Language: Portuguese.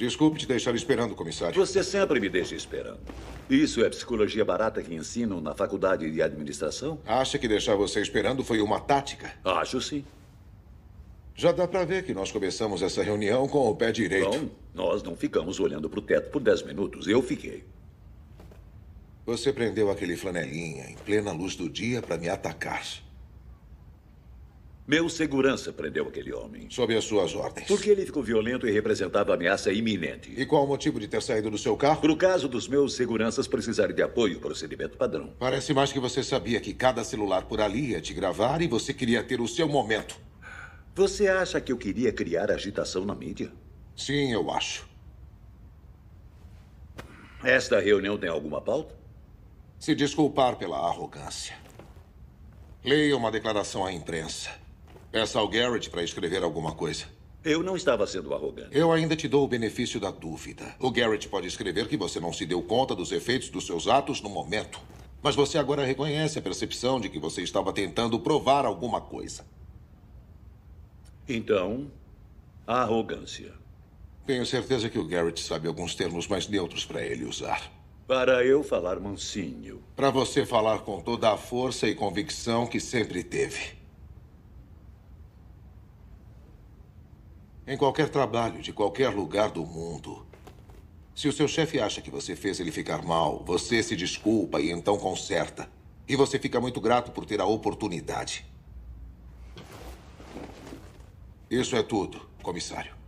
Desculpe te deixar esperando, comissário. Você sempre me deixa esperando. Isso é psicologia barata que ensinam na faculdade de administração? Acha que deixar você esperando foi uma tática? Acho sim. Já dá para ver que nós começamos essa reunião com o pé direito. Bom, nós não ficamos olhando para o teto por dez minutos. Eu fiquei. Você prendeu aquele flanelinha em plena luz do dia para me atacar. Meu segurança prendeu aquele homem. Sob as suas ordens. Porque ele ficou violento e representava ameaça iminente. E qual o motivo de ter saído do seu carro? o caso dos meus seguranças precisarem de apoio, procedimento padrão. Parece mais que você sabia que cada celular por ali ia te gravar e você queria ter o seu momento. Você acha que eu queria criar agitação na mídia? Sim, eu acho. Esta reunião tem alguma pauta? Se desculpar pela arrogância. Leia uma declaração à imprensa. É ao Garrett para escrever alguma coisa. Eu não estava sendo arrogante. Eu ainda te dou o benefício da dúvida. O Garrett pode escrever que você não se deu conta dos efeitos dos seus atos no momento. Mas você agora reconhece a percepção de que você estava tentando provar alguma coisa. Então, a arrogância. Tenho certeza que o Garrett sabe alguns termos mais neutros para ele usar. Para eu falar mansinho. Para você falar com toda a força e convicção que sempre teve. Em qualquer trabalho, de qualquer lugar do mundo. Se o seu chefe acha que você fez ele ficar mal, você se desculpa e então conserta. E você fica muito grato por ter a oportunidade. Isso é tudo, comissário.